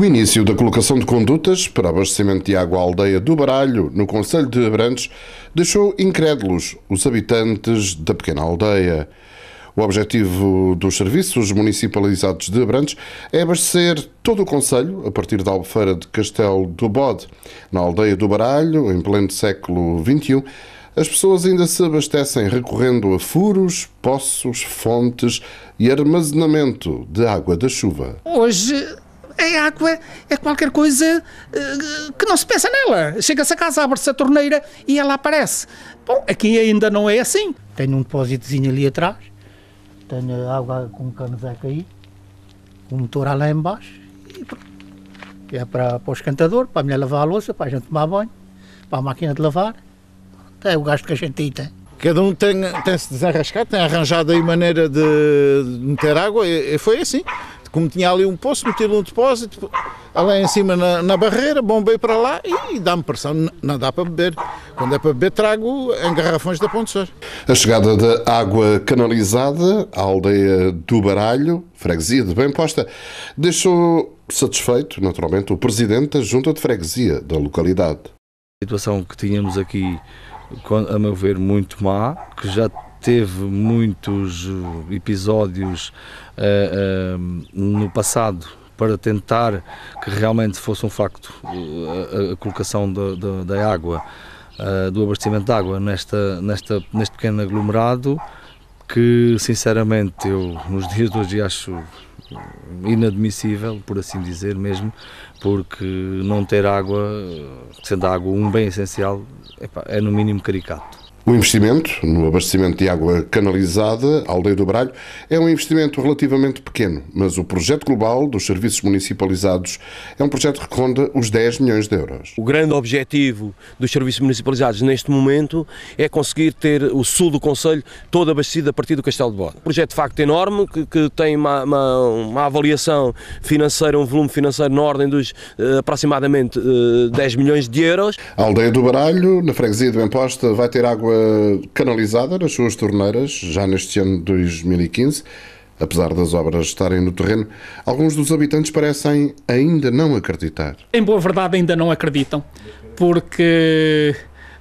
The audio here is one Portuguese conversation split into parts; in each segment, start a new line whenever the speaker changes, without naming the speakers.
O início da colocação de condutas para abastecimento de água à aldeia do Baralho, no Conselho de Abrantes, deixou incrédulos os habitantes da pequena aldeia. O objetivo dos serviços municipalizados de Abrantes é abastecer todo o Conselho, a partir da Albufeira de Castelo do Bode. Na aldeia do Baralho, em pleno século XXI, as pessoas ainda se abastecem recorrendo a furos, poços, fontes e armazenamento de água da chuva.
Hoje a é água é qualquer coisa
uh, que não se pensa nela. Chega-se a casa, abre-se a torneira e ela aparece. Bom,
aqui ainda não é assim. Tenho um depósitozinho ali atrás, tenho água com um canezeca aí, um motor lá embaixo, e é para, para o escantador, para a mulher lavar a louça, para a gente tomar banho, para a máquina de lavar. É o gasto que a gente aí tem.
Cada um tem, tem se desarrascado, tem arranjado aí maneira de meter água e, e foi assim como tinha ali um poço, meti-lhe um depósito, lá em cima na, na barreira, bombei para lá e, dá-me pressão, não, dá para beber. Quando é para beber, trago em garrafões da Ponte A chegada da água canalizada à aldeia do Baralho, freguesia de Bem Posta, deixou satisfeito, naturalmente, o presidente da junta
de freguesia da localidade. A situação que tínhamos aqui, a meu ver, muito má, que já teve muitos eh, episódios uh, uh, no passado para tentar que realmente fosse um facto a, a colocação da, da, da água, uh, do abastecimento de água nesta, nesta, neste pequeno aglomerado, que sinceramente eu nos dias de hoje acho inadmissível, por assim dizer mesmo, porque não ter água, sendo a água um bem essencial, é no mínimo caricato. O
investimento no abastecimento de água canalizada, Aldeia do Bralho, é um investimento relativamente pequeno, mas o projeto global dos serviços municipalizados é um projeto que ronda os
10 milhões de euros. O grande objetivo dos serviços municipalizados neste momento é conseguir ter o sul do Conselho todo abastecido a partir do Castelo de Bode. Um projeto de facto enorme, que, que tem uma, uma, uma, avaliação financeira, um volume financeiro na ordem dos eh, aproximadamente eh, 10 milhões de euros.
A Aldeia do Bralho, na freguesia de Bemposta, vai ter água eh, canalizada nas suas torneiras já neste ano de 2015. Apesar das obras estarem no terreno, alguns dos habitantes parecem ainda não acreditar.
Em boa verdade, ainda não acreditam, porque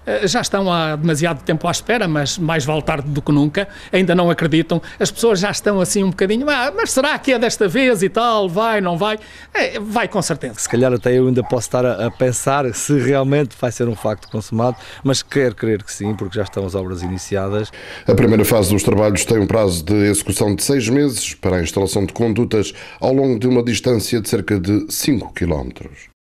eh, já estão há demasiado tempo à espera, mas mais vale tarde do que nunca, ainda não acreditam, as pessoas já estão assim um bocadinho, ah, mas será que é desta vez e tal, vai, não vai? É, vai com certeza. Se calhar até eu ainda posso estar a, a, pensar se realmente vai ser um facto consumado, mas quero crer que sim, porque já estão as obras iniciadas. A primeira
fase dos trabalhos tem um prazo de execução de seis meses para a
instalação de condutas ao longo de uma distância de cerca de 5 quilómetros.